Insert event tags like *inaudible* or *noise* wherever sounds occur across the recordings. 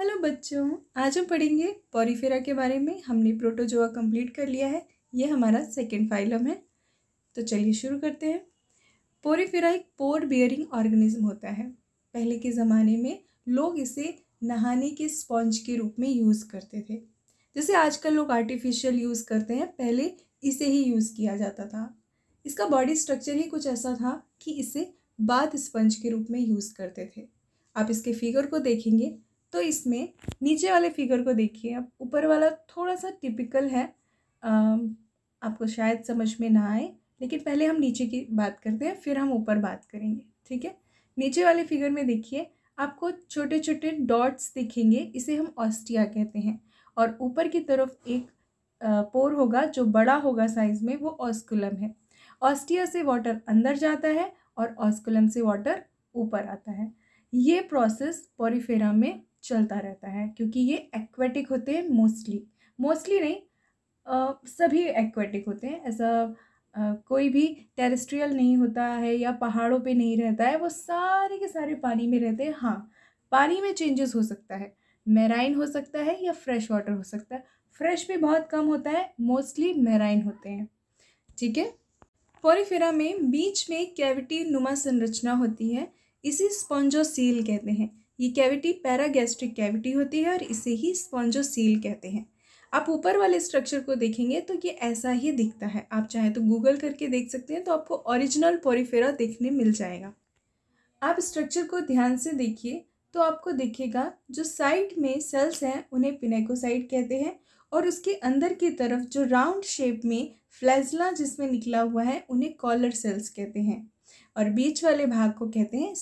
hello बच्चों आज हम पढ़ेंगे पॉरीफेरा के बारे में हमने प्रोटोजोआ कंप्लीट कर लिया है ये हमारा सेकेंड फाइलम है तो चलिए शुरू करते हैं पोरीफेरा एक पोर बियरिंग ऑर्गेनिज्म होता है पहले के ज़माने में लोग इसे नहाने के स्पॉन्ज के रूप में यूज़ करते थे जैसे आजकल लोग आर्टिफिशियल यूज़ करते हैं पहले इसे ही यूज़ किया जाता था इसका बॉडी स्ट्रक्चर ही कुछ ऐसा था कि इसे बाथ स्पंज के रूप में यूज़ करते थे आप इसके फिगर को देखेंगे तो इसमें नीचे वाले फिगर को देखिए अब ऊपर वाला थोड़ा सा टिपिकल है आपको शायद समझ में ना आए लेकिन पहले हम नीचे की बात करते हैं फिर हम ऊपर बात करेंगे ठीक है नीचे वाले फिगर में देखिए आपको छोटे छोटे डॉट्स दिखेंगे इसे हम ऑस्टिया कहते हैं और ऊपर की तरफ एक पोर होगा जो बड़ा होगा साइज़ में वो ऑस्कुलम है ऑस्टिया से वाटर अंदर जाता है और ऑस्कुलम से वाटर ऊपर आता है ये प्रोसेस पोरीफेरा में चलता रहता है क्योंकि ये एक्वेटिक होते हैं मोस्टली मोस्टली नहीं आ, सभी एक्वेटिक होते हैं ऐसा आ, कोई भी टेरेस्ट्रियल नहीं होता है या पहाड़ों पे नहीं रहता है वो सारे के सारे पानी में रहते हैं हाँ पानी में चेंजेस हो सकता है मेराइन हो सकता है या फ्रेश वाटर हो सकता है फ्रेश भी बहुत कम होता है मोस्टली मेराइन होते हैं ठीक है पोरीफेरा में बीच में कैविटी नुमा संरचना होती है इसे स्पॉन्जोसील कहते हैं ये कैविटी पैरागैस्ट्रिक कैविटी होती है और इसे ही स्पॉन्जोसील कहते हैं आप ऊपर वाले स्ट्रक्चर को देखेंगे तो ये ऐसा ही दिखता है आप चाहे तो गूगल करके देख सकते हैं तो आपको ओरिजिनल पोरीफेरा देखने मिल जाएगा आप स्ट्रक्चर को ध्यान से देखिए तो आपको दिखेगा जो साइड में सेल्स हैं उन्हें पिनेकोसाइड कहते हैं और उसके अंदर की तरफ जो राउंड शेप में फ्लैजला जिसमें निकला हुआ है उन्हें कॉलर सेल्स कहते हैं और बीच वाले भाग को कहते हैं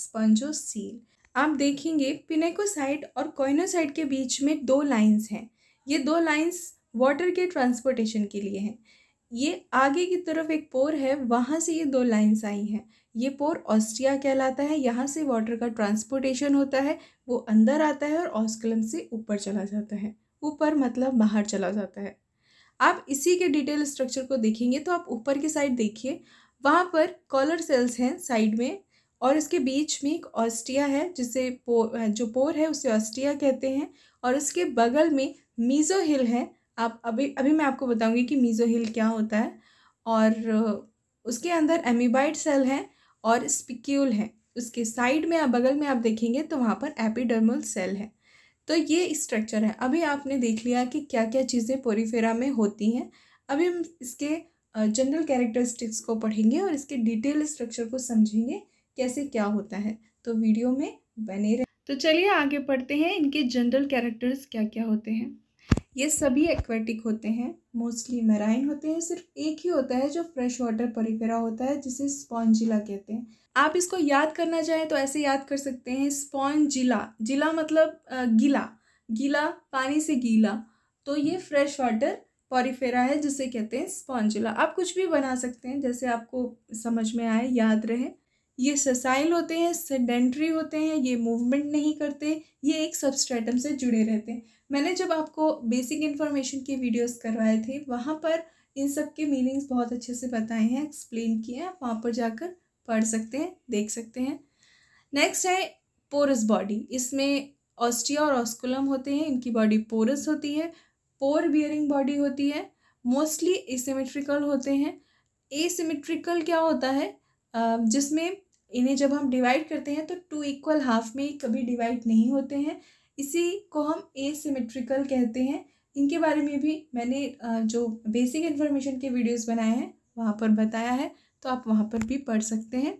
सील आप देखेंगे पिनेकोसाइट और कोइनोसाइट के बीच में दो लाइंस हैं ये दो लाइंस वाटर के ट्रांसपोर्टेशन के लिए हैं ये आगे की तरफ एक पोर है वहाँ से ये दो लाइंस आई हैं ये पोर ऑस्ट्रिया कहलाता है यहाँ से वाटर का ट्रांसपोर्टेशन होता है वो अंदर आता है और ऑस्कलम से ऊपर चला जाता है ऊपर मतलब बाहर चला जाता है आप इसी के डिटेल स्ट्रक्चर को देखेंगे तो आप ऊपर की साइड देखिए वहाँ पर कॉलर सेल्स हैं साइड में और इसके बीच में एक ऑस्टिया है जिसे पो, जो पोर है उसे ऑस्टिया कहते हैं और उसके बगल में मीज़ो हिल है आप अभी अभी मैं आपको बताऊंगी कि मीज़ो हिल क्या होता है और उसके अंदर एमीबाइड सेल है और स्पिक्यूल है उसके साइड में आप बगल में आप देखेंगे तो वहाँ पर एपिडर्मल सेल है तो ये स्ट्रक्चर है अभी आपने देख लिया कि क्या क्या चीज़ें पोरीफेरा में होती हैं अभी हम इसके जनरल कैरेक्टरिस्टिक्स को पढ़ेंगे और इसके डिटेल स्ट्रक्चर को समझेंगे कैसे क्या होता है तो वीडियो में बने रहे तो चलिए आगे पढ़ते हैं इनके जनरल कैरेक्टर्स क्या क्या होते हैं ये सभी एक्वेटिक होते हैं मोस्टली मैराइन होते हैं सिर्फ एक ही होता है जो फ्रेश वाटर परिफेरा होता है जिसे स्पॉन्जिला कहते हैं आप इसको याद करना चाहें तो ऐसे याद कर सकते हैं स्पॉन्जिला जिला मतलब गीला गीला पानी से गीला तो ये फ्रेश वाटर पॉरीफेरा है जिसे कहते हैं स्पॉन्जिला आप कुछ भी बना सकते हैं जैसे आपको समझ में आए याद रहे ये ससाइल होते हैं सेडेंट्री होते हैं ये मूवमेंट नहीं करते ये एक सबस्ट्रेटम से जुड़े रहते हैं मैंने जब आपको बेसिक इन्फॉर्मेशन के वीडियोस करवाए थे वहाँ पर इन सब के मीनिंग्स बहुत अच्छे से बताए हैं एक्सप्लेन किए हैं वहाँ पर जाकर पढ़ सकते हैं देख सकते हैं नेक्स्ट है पोरस बॉडी इसमें ऑस्टिया और ऑस्कुलम होते हैं इनकी बॉडी पोरस होती है पोर बियरिंग बॉडी होती है मोस्टली एसीमेट्रिकल होते हैं एसीमेट्रिकल क्या होता है जिसमें इन्हें जब हम डिवाइड करते हैं तो टू इक्वल हाफ में कभी डिवाइड नहीं होते हैं इसी को हम एसिमेट्रिकल कहते हैं इनके बारे में भी मैंने जो बेसिक इन्फॉर्मेशन के वीडियोस बनाए हैं वहाँ पर बताया है तो आप वहाँ पर भी पढ़ सकते हैं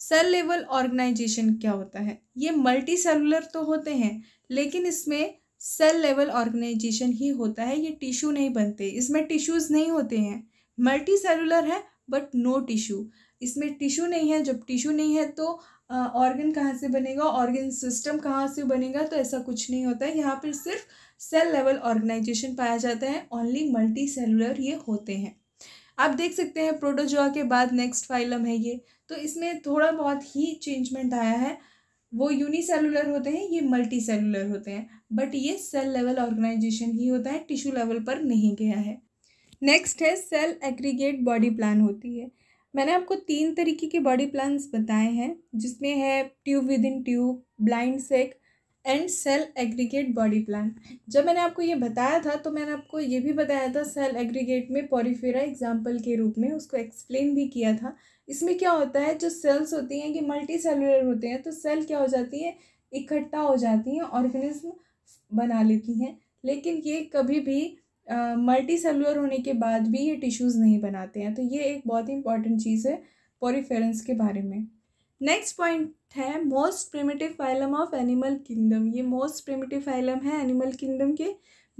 सेल लेवल ऑर्गेनाइजेशन क्या होता है ये मल्टी सेलुलर तो होते हैं लेकिन इसमें सेल लेवल ऑर्गेनाइजेशन ही होता है ये टिश्यू नहीं बनते इसमें टिश्यूज़ नहीं होते हैं मल्टी सेलुलर है बट नो टिश्यू इसमें टिश्यू नहीं है जब टिश्यू नहीं है तो ऑर्गन कहाँ से बनेगा ऑर्गन सिस्टम कहाँ से बनेगा तो ऐसा कुछ नहीं होता है यहाँ पर सिर्फ सेल लेवल ऑर्गेनाइजेशन पाया जाता है ओनली मल्टी सेलुलर ये होते हैं आप देख सकते हैं प्रोटोजोआ के बाद नेक्स्ट फाइलम है ये तो इसमें थोड़ा बहुत ही चेंजमेंट आया है वो यूनिसेलुलर होते हैं ये मल्टी सेलुलर होते हैं बट ये सेल लेवल ऑर्गेनाइजेशन ही होता है टिश्यू लेवल पर नहीं गया है नेक्स्ट है सेल एग्रीगेट बॉडी प्लान होती है मैंने आपको तीन तरीके के बॉडी प्लान्स बताए हैं जिसमें है tube within tube blind sac and cell aggregate body plan जब मैंने आपको ये बताया था तो मैंने आपको ये भी बताया था सेल एग्रीगेट में पॉरीफेरा एग्जाम्पल के रूप में उसको एक्सप्लेन भी किया था इसमें क्या होता है जो सेल्स होती हैं कि मल्टी सेलुलर होते हैं तो सेल क्या हो जाती है इकट्ठा हो जाती हैं ऑर्गेनिज्म बना लेती हैं लेकिन ये कभी भी मल्टी सेलुलर होने के बाद भी ये टिश्यूज़ नहीं बनाते हैं तो ये एक बहुत ही इंपॉर्टेंट चीज़ है पोरीफेरेंस के बारे में नेक्स्ट पॉइंट है most primitive phylum of animal kingdom ये मोस्ट प्रिमिटिव फाइलम है एनिमल किंगडम के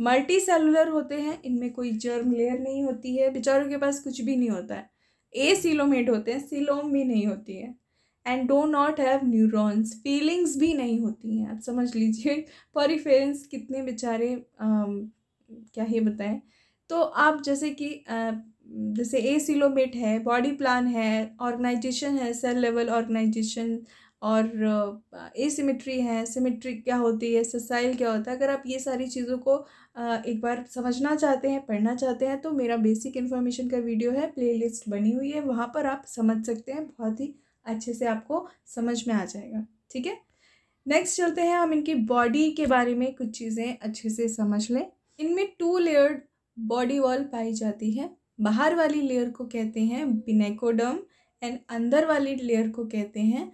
मल्टी सेलुलर होते हैं इनमें कोई जर्म लेयर नहीं होती है बेचारों के पास कुछ भी नहीं होता है ए सीलोमेट होते हैं सिलोम भी नहीं होती है and do not have neurons feelings भी नहीं होती हैं आप समझ लीजिए पॉरीफेरेंस कितने बेचारे क्या ही बताएं तो आप जैसे कि जैसे ए सिलोमेट है बॉडी प्लान है ऑर्गेनाइजेशन है सेल लेवल ऑर्गेनाइजेशन और ए सिमेट्री है सिमेट्री क्या होती है ससाइल क्या होता है अगर आप ये सारी चीज़ों को एक बार समझना चाहते हैं पढ़ना चाहते हैं तो मेरा बेसिक इन्फॉर्मेशन का वीडियो है प्लेलिस्ट बनी हुई है वहाँ पर आप समझ सकते हैं बहुत ही अच्छे से आपको समझ में आ जाएगा ठीक है नेक्स्ट चलते हैं हम इनकी बॉडी के बारे में कुछ चीज़ें अच्छे से समझ लें इनमें टू लेयर्ड बॉडी वॉल पाई जाती है बाहर वाली लेयर को कहते हैं बिनेकोडम एंड अंदर वाली लेयर को कहते हैं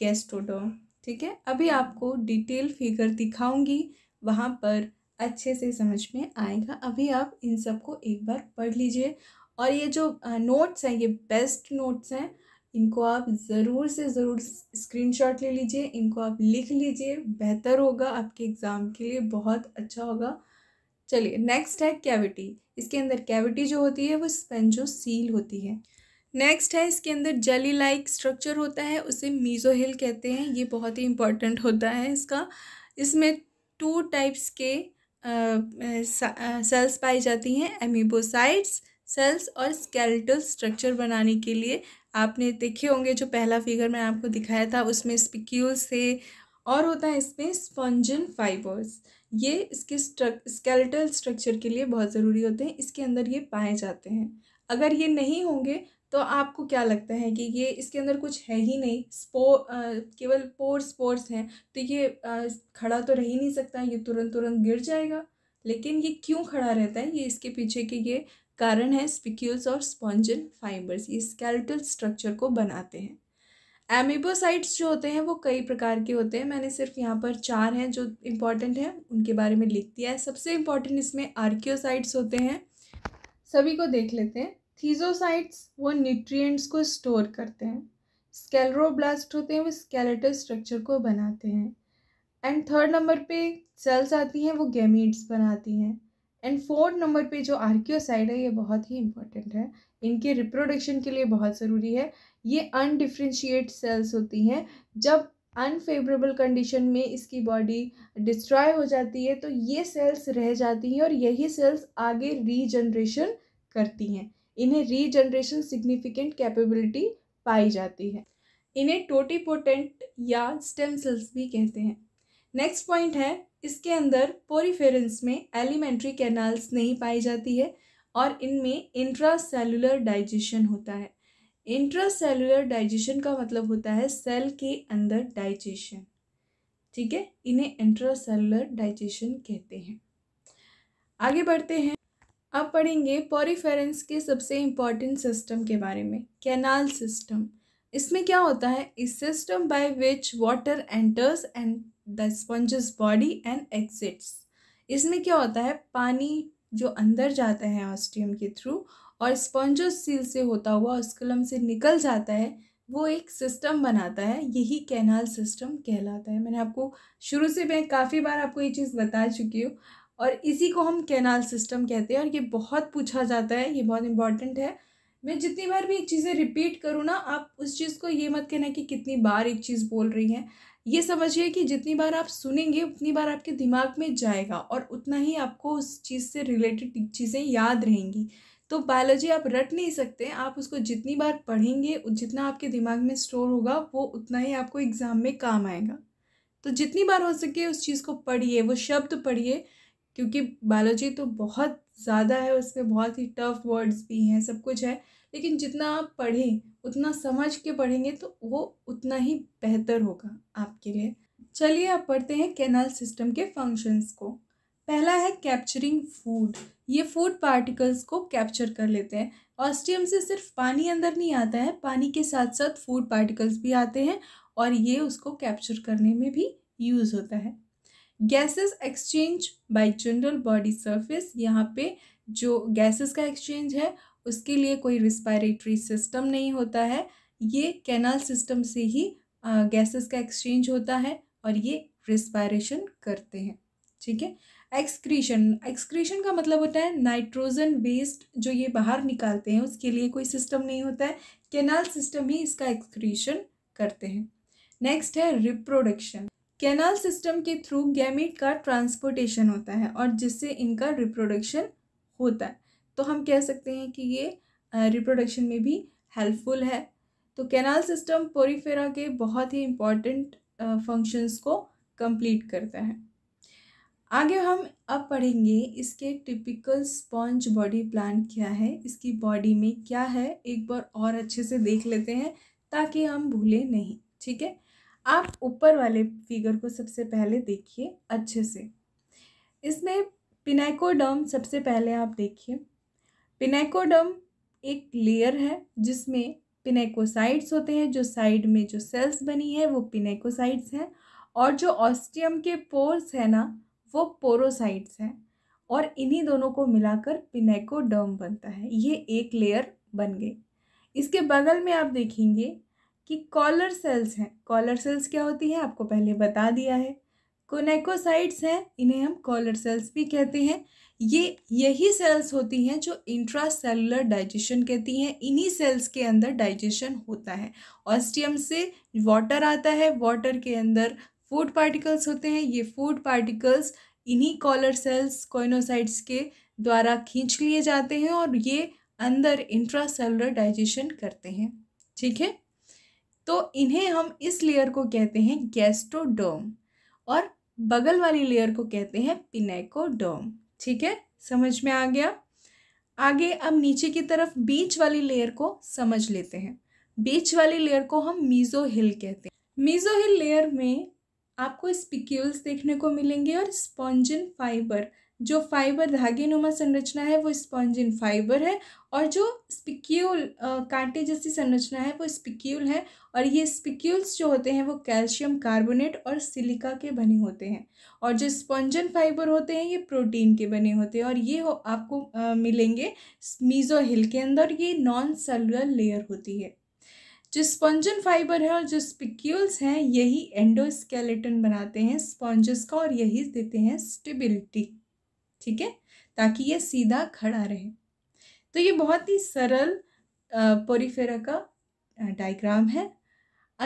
गैस्टोडर्म ठीक है अभी आपको डिटेल फिगर दिखाऊंगी वहाँ पर अच्छे से समझ में आएगा अभी आप इन सबको एक बार पढ़ लीजिए और ये जो नोट्स हैं ये बेस्ट नोट्स हैं इनको आप ज़रूर से ज़रूर स्क्रीनशॉट ले लीजिए इनको आप लिख लीजिए बेहतर होगा आपके एग्ज़ाम के लिए बहुत अच्छा होगा चलिए नेक्स्ट है कैविटी इसके अंदर कैविटी जो होती है वो स्पेंजो सील होती है नेक्स्ट है इसके अंदर जेली लाइक स्ट्रक्चर होता है उसे मीजोहिल कहते हैं ये बहुत ही इंपॉर्टेंट होता है इसका इसमें टू टाइप्स के सेल्स पाई जाती हैं एमिबोसाइड्स सेल्स और स्केल्टल स्ट्रक्चर बनाने के लिए आपने देखे होंगे जो पहला फिगर मैं आपको दिखाया था उसमें स्पिक्यूल्स थे और होता है इसमें स्पॉन्जन फाइबर्स ये इसके स्केलेटल स्ट्रक्चर के लिए बहुत ज़रूरी होते हैं इसके अंदर ये पाए जाते हैं अगर ये नहीं होंगे तो आपको क्या लगता है कि ये इसके अंदर कुछ है ही नहीं स्पो केवल पोर स्पोर्स हैं तो ये आ, खड़ा तो रह ही नहीं सकता ये तुरंत तुरंत गिर जाएगा लेकिन ये क्यों खड़ा रहता है ये इसके पीछे के ये कारण है स्पिक्यूल्स और स्पॉन्जल फाइबर्स ये स्केलेटल स्ट्रक्चर को बनाते हैं एमिबोसाइट्स जो होते हैं वो कई प्रकार के होते हैं मैंने सिर्फ यहाँ पर चार हैं जो इम्पॉर्टेंट हैं उनके बारे में लिख दिया है सबसे इम्पॉर्टेंट इसमें आर्क्योसाइट्स होते हैं सभी को देख लेते हैं थीजोसाइट्स वो न्यूट्रिएंट्स को स्टोर करते हैं स्केलरोब्लास्ट होते हैं वो स्केलेटल स्ट्रक्चर को बनाते हैं एंड थर्ड नंबर पे सेल्स आती हैं वो गैमीट्स बनाती हैं एंड फोर्थ नंबर पे जो आर्क्योसाइड है ये बहुत ही इंपॉर्टेंट है इनके रिप्रोडक्शन के लिए बहुत ज़रूरी है ये अनडिफ्रेंशिएट सेल्स होती हैं जब अनफेवरेबल कंडीशन में इसकी बॉडी डिस्ट्रॉय हो जाती है तो ये सेल्स रह जाती हैं और यही सेल्स आगे रीजनरेशन करती हैं इन्हें रीजनरेशन सिग्निफिकेंट कैपेबिलिटी पाई जाती है इन्हें टोटीपोटेंट या स्टेम सेल्स भी कहते हैं नेक्स्ट पॉइंट है इसके अंदर पोरीफेरेंस में एलिमेंट्री कैनाल्स नहीं पाई जाती है और इनमें इंट्रा सेलुलर डाइजेशन होता है इंट्रासेलुलर डाइजेशन का मतलब होता है सेल के अंदर डाइजेशन ठीक है इन्हें इंट्रासेलुलर डाइजेशन कहते हैं आगे बढ़ते हैं अब पढ़ेंगे पॉरीफेरेंस के सबसे इम्पॉर्टेंट सिस्टम के बारे में कैनाल सिस्टम इसमें क्या होता है इस system by which water enters and the sponge's body and exits इसमें क्या होता है पानी जो अंदर जाता है ऑस्टियम के थ्रू और स्पॉन्जो सील से होता हुआ ऑस्कुलम से निकल जाता है वो एक सिस्टम बनाता है यही कैनाल सिस्टम कहलाता है मैंने आपको शुरू से मैं काफ़ी बार आपको ये चीज़ बता चुकी हूँ और इसी को हम कैनाल सिस्टम कहते हैं और ये बहुत पूछा जाता है ये बहुत इंपॉर्टेंट है मैं जितनी बार भी चीज़ें रिपीट करूँ ना आप उस चीज़ को ये मत कहना कि कितनी बार एक चीज़ बोल रही हैं ये समझिए कि जितनी बार आप सुनेंगे उतनी बार आपके दिमाग में जाएगा और उतना ही आपको उस चीज़ से रिलेटेड चीज़ें याद रहेंगी तो बायोलॉजी आप रट नहीं सकते आप उसको जितनी बार पढ़ेंगे जितना आपके दिमाग में स्टोर होगा वो उतना ही आपको एग्ज़ाम में काम आएगा तो जितनी बार हो सके उस चीज़ को पढ़िए वो शब्द पढ़िए क्योंकि बायोलॉजी तो बहुत ज़्यादा है उसमें बहुत ही टफ वर्ड्स भी हैं सब कुछ है लेकिन जितना आप पढ़ें उतना समझ के पढ़ेंगे तो वो उतना ही बेहतर होगा आपके लिए चलिए आप पढ़ते हैं कैनल सिस्टम के फंक्शंस को पहला है कैप्चरिंग फूड ये फूड पार्टिकल्स को कैप्चर कर लेते हैं ऑस्टियम से सिर्फ पानी अंदर नहीं आता है पानी के साथ साथ फूड पार्टिकल्स भी आते हैं और ये उसको कैप्चर करने में भी यूज़ होता है gases exchange by general body surface यहाँ पे जो गैसेस का एक्सचेंज है उसके लिए कोई रिस्पायरेटरी सिस्टम नहीं होता है ये कैनाल सिस्टम से ही गैसेस का एक्सचेंज होता है और ये रिस्पायरेशन करते हैं ठीक है एक्सक्रीशन एक्सक्रीशन का मतलब होता है नाइट्रोजन बेस्ड जो ये बाहर निकालते हैं उसके लिए कोई सिस्टम नहीं होता है केनाल सिस्टम ही इसका एक्सक्रीशन करते हैं नेक्स्ट है रिप्रोडक्शन कैनाल सिस्टम के थ्रू गैमेट का ट्रांसपोर्टेशन होता है और जिससे इनका रिप्रोडक्शन होता है तो हम कह सकते हैं कि ये रिप्रोडक्शन में भी हेल्पफुल है तो कैनाल सिस्टम पोरीफेरा के बहुत ही इम्पॉर्टेंट फंक्शंस को कंप्लीट करता है आगे हम अब पढ़ेंगे इसके टिपिकल स्पॉन्ज बॉडी प्लान क्या है इसकी बॉडी में क्या है एक बार और अच्छे से देख लेते हैं ताकि हम भूलें नहीं ठीक है आप ऊपर वाले फिगर को सबसे पहले देखिए अच्छे से इसमें पिनाइकोडर्म सबसे पहले आप देखिए पिनाइकोडर्म एक लेयर है जिसमें पिनाइकोसाइड्स होते हैं जो साइड में जो सेल्स बनी है वो पिनाइकोसाइड्स हैं और जो ऑस्टियम के पोर्स है ना वो पोरोसाइट्स हैं और इन्हीं दोनों को मिलाकर पिनेकोडर्म बनता है ये एक लेयर बन गई इसके बगल में आप देखेंगे कि कॉलर सेल्स हैं कॉलर सेल्स क्या होती हैं आपको पहले बता दिया है कोनेकोसाइट्स हैं इन्हें हम कॉलर सेल्स भी कहते हैं ये यही सेल्स होती हैं जो इंट्रा सेलुलर डाइजेशन कहती हैं इन्हीं सेल्स के अंदर डाइजेशन होता है ऑस्टियम से वाटर आता है वाटर के अंदर फूड पार्टिकल्स होते हैं ये फूड पार्टिकल्स इन्हीं कॉलर सेल्स कोइनोसाइट्स के द्वारा खींच लिए जाते हैं और ये अंदर इंट्रासेलुलर डाइजेशन करते हैं ठीक है तो इन्हें हम इस लेयर को कहते हैं गैस्ट्रोडर्म और बगल वाली लेयर को कहते हैं पिनेकोडर्म ठीक है समझ में आ गया आगे अब नीचे की तरफ बीच वाली लेयर को समझ लेते हैं बीच वाली लेयर को हम मीजो हिल कहते हैं मीजो हिल लेयर में आपको स्पिक्यूल्स देखने को मिलेंगे और स्पॉन्जिन फाइबर जो फाइबर धागे नुमा संरचना है वो स्पॉन्जिन फाइबर है और जो स्पिक्यूल कांटे जैसी संरचना है वो स्पिक्यूल है और ये स्पिक्यूल्स जो होते हैं वो कैल्शियम कार्बोनेट और सिलिका के बने होते हैं और जो स्पॉन्जन फाइबर होते हैं ये प्रोटीन के बने होते हैं और ये हो आपको आ, मिलेंगे मीजो हिल के अंदर ये नॉन सेलुलर लेयर होती है जो स्पंजन फाइबर है और जो स्पिक्यूल्स हैं यही एंडोस्केलेटन बनाते हैं स्पॉन्जेस का और यही देते हैं स्टेबिलिटी ठीक है ताकि ये सीधा खड़ा रहे तो ये बहुत ही सरल पोरीफेरा का डायग्राम है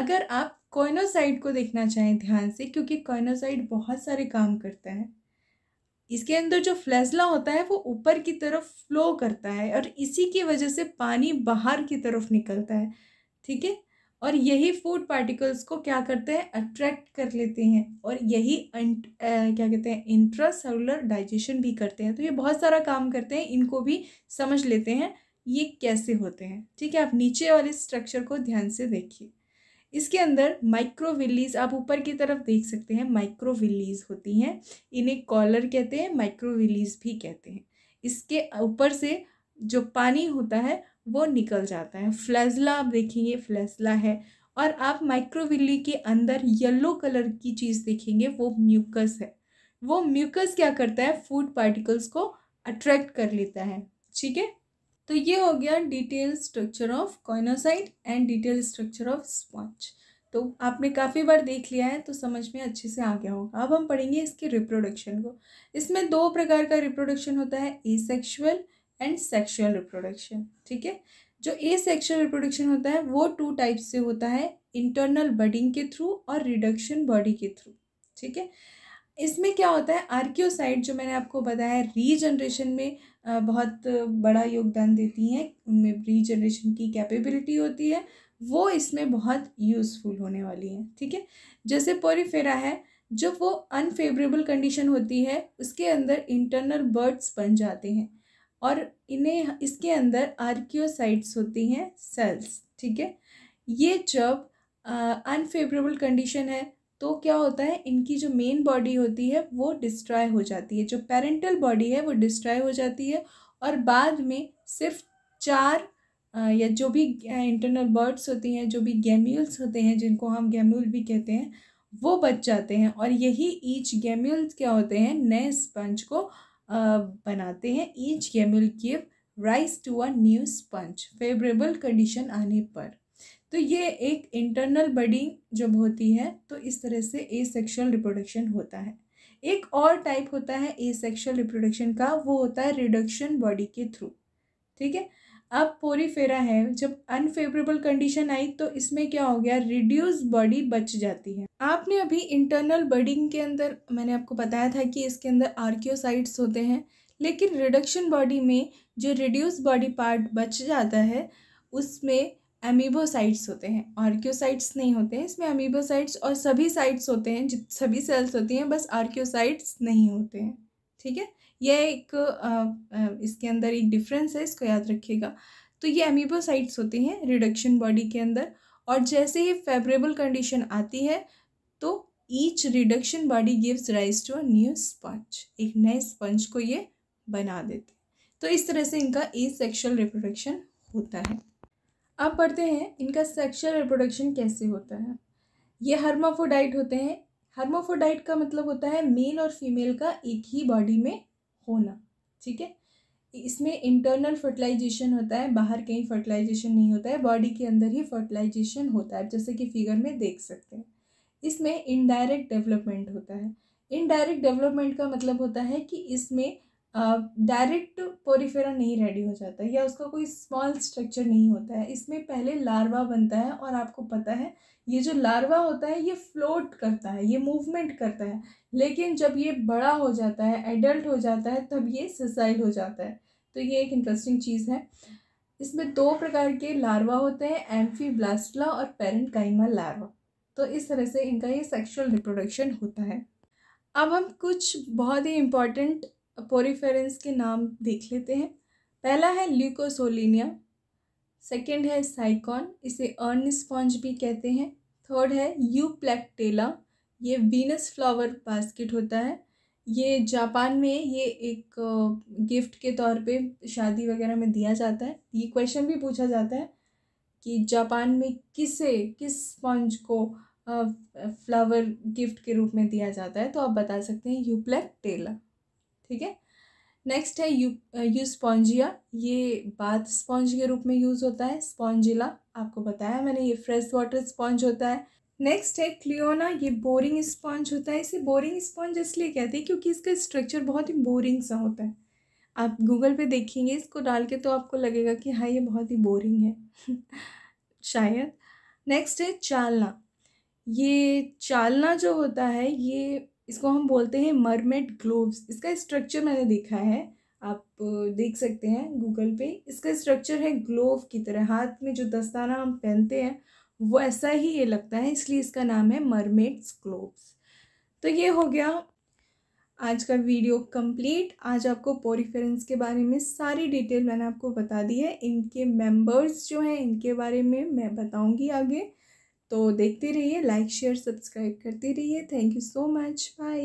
अगर आप कोइनोसाइड को देखना चाहें ध्यान से क्योंकि कोइनोसाइड बहुत सारे काम करता है इसके अंदर जो फ्लैजला होता है वो ऊपर की तरफ फ्लो करता है और इसी की वजह से पानी बाहर की तरफ निकलता है ठीक है और यही फूड पार्टिकल्स को क्या करते हैं अट्रैक्ट कर लेते हैं और यही आ, क्या कहते हैं इंट्रा सेलुलर डाइजेशन भी करते हैं तो ये बहुत सारा काम करते हैं इनको भी समझ लेते हैं ये कैसे होते हैं ठीक है आप नीचे वाले स्ट्रक्चर को ध्यान से देखिए इसके अंदर माइक्रोविलीज आप ऊपर की तरफ देख सकते हैं माइक्रोविलीज होती हैं इन्हें कॉलर कहते हैं माइक्रोविलीज भी कहते हैं इसके ऊपर से जो पानी होता है वो निकल जाता है फ्लैजला आप देखेंगे फ्लैजला है और आप माइक्रोविली के अंदर येलो कलर की चीज़ देखेंगे वो म्यूकस है वो म्यूकस क्या करता है फूड पार्टिकल्स को अट्रैक्ट कर लेता है ठीक है तो ये हो गया detail structure of choanocyte and detail structure of sponge तो आपने काफ़ी बार देख लिया है तो समझ में अच्छे से आ गया होगा अब हम पढ़ेंगे इसके रिप्रोडक्शन को इसमें दो प्रकार का रिप्रोडक्शन होता है एसेक्सुअल एंड सेक्शुअल रिप्रोडक्शन ठीक है जो ए सेक्शुअल रिप्रोडक्शन होता है वो टू टाइप से होता है इंटरनल बडिंग के थ्रू और रिडक्शन बॉडी के थ्रू ठीक है इसमें क्या होता है आर्क्योसाइट जो मैंने आपको बताया रीजनरेशन में बहुत बड़ा योगदान देती हैं उनमें रीजनरेशन की कैपेबिलिटी होती है वो इसमें बहुत यूज़फुल होने वाली है ठीक है जैसे पोरीफेरा है जब वो अनफेवरेबल कंडीशन होती है उसके अंदर इंटरनल बर्ड्स बन जाते हैं और इन्हें इसके अंदर आर्कियोसाइट्स होती हैं सेल्स ठीक है ये जब अनफेवरेबल कंडीशन है तो क्या होता है इनकी जो मेन बॉडी होती है वो डिस्ट्रॉय हो जाती है जो पेरेंटल बॉडी है वो डिस्ट्रॉय हो जाती है और बाद में सिर्फ चार आ, या जो भी इंटरनल बर्ड्स होती हैं जो भी गैम्यूल्स होते हैं जिनको हम गैम्यूल भी कहते हैं वो बच जाते हैं और यही ईच गैम्यूल्स क्या होते हैं नए स्पंज को बनाते हैं each gemmule give rise to a new sponge favourable condition आने पर तो ये एक इंटरनल बडिंग जब होती है तो इस तरह से ए सेक्शुअल रिप्रोडक्शन होता है एक और टाइप होता है ए सेक्शुअल रिप्रोडक्शन का वो होता है रिडक्शन बॉडी के थ्रू ठीक है अब पोरीफेरा है जब अनफेवरेबल कंडीशन आई तो इसमें क्या हो गया रिड्यूस बॉडी बच जाती है आपने अभी इंटरनल बडिंग के अंदर मैंने आपको बताया था कि इसके अंदर आर्क्योसाइट्स होते हैं लेकिन रिडक्शन बॉडी में जो रिड्यूस बॉडी पार्ट बच जाता है उसमें अमीबोसाइट्स होते हैं आर्क्योसाइट्स नहीं होते हैं इसमें अमीबोसाइट्स और सभी साइट्स होते हैं सभी सेल्स होती हैं बस आर्क्योसाइट्स नहीं होते हैं ठीक है यह एक आ, इसके अंदर एक डिफरेंस है इसको याद रखिएगा तो ये एमिबोसाइट्स होते हैं रिडक्शन बॉडी के अंदर और जैसे ही फेवरेबल कंडीशन आती है तो each reduction body gives rise to a new sponge एक नए स्पंज को ये बना देते तो इस तरह से इनका ए सेक्शुअल रिप्रोडक्शन होता है अब पढ़ते हैं इनका सेक्शुअल रिप्रोडक्शन कैसे होता है ये हर्माफोडाइट होते हैं हर्माफोडाइट का मतलब होता है मेल और फीमेल का एक ही बॉडी में होना ठीक है इसमें इंटरनल फर्टिलाइजेशन होता है बाहर कहीं फर्टिलाइजेशन नहीं होता है बॉडी के अंदर ही फर्टिलाइजेशन होता है जैसे कि फिगर में देख सकते हैं इसमें इनडायरेक्ट डेवलपमेंट होता है इनडायरेक्ट डेवलपमेंट का मतलब होता है कि इसमें डायरेक्ट पोरीफेरा नहीं रेडी हो जाता या उसका कोई स्मॉल स्ट्रक्चर नहीं होता है इसमें पहले लार्वा बनता है और आपको पता है ये जो लार्वा होता है ये फ्लोट करता है ये मूवमेंट करता है लेकिन जब ये बड़ा हो जाता है एडल्ट हो जाता है तब ये ससाइल हो जाता है तो ये एक इंटरेस्टिंग चीज़ है इसमें दो प्रकार के लार्वा होते हैं एम्फी ब्लास्टला और पेरेंट काइमा लार्वा तो इस तरह से इनका ये सेक्शुअल रिप्रोडक्शन होता है अब हम कुछ बहुत ही इम्पॉर्टेंट पोरीफेरेंस के नाम देख लेते हैं पहला है ल्यूकोसोलिनिया सेकेंड है साइकॉन इसे अर्न स्पॉन्ज भी कहते हैं थर्ड है यू प्लेक्टेला ये वीनस फ्लावर बास्केट होता है ये जापान में ये एक गिफ्ट uh, के तौर पे शादी वगैरह में दिया जाता है ये क्वेश्चन भी पूछा जाता है कि जापान में किसे किस स्पॉन्ज को फ्लावर uh, गिफ्ट के रूप में दिया जाता है तो आप बता सकते हैं यू टेला ठीक है नेक्स्ट है यू यू स्पॉन्जिया ये बाथ स्पॉन्ज के रूप में यूज़ होता है स्पॉन्जिला आपको बताया मैंने ये फ्रेश वाटर स्पॉन्ज होता है नेक्स्ट है क्लियोना ये बोरिंग स्पॉन्ज होता है इसे बोरिंग स्पॉन्ज इसलिए कहते हैं क्योंकि इसका स्ट्रक्चर बहुत ही बोरिंग सा होता है आप गूगल पे देखेंगे इसको डाल के तो आपको लगेगा कि हाँ ये बहुत ही बोरिंग है *laughs* शायद नेक्स्ट है चालना ये चालना जो होता है ये इसको हम बोलते हैं मरमेड ग्लोव्स इसका स्ट्रक्चर मैंने देखा है आप देख सकते हैं गूगल पे इसका स्ट्रक्चर है ग्लोव की तरह हाथ में जो दस्ताना हम पहनते हैं वो ऐसा ही ये लगता है इसलिए इसका नाम है मरमेड्स ग्लोव्स तो ये हो गया आज का वीडियो कंप्लीट आज आपको पोरीफेरेंस के बारे में सारी डिटेल मैंने आपको बता दी है इनके मेंबर्स जो हैं इनके बारे में मैं बताऊंगी आगे तो देखते रहिए लाइक शेयर सब्सक्राइब करते रहिए thank you so much bye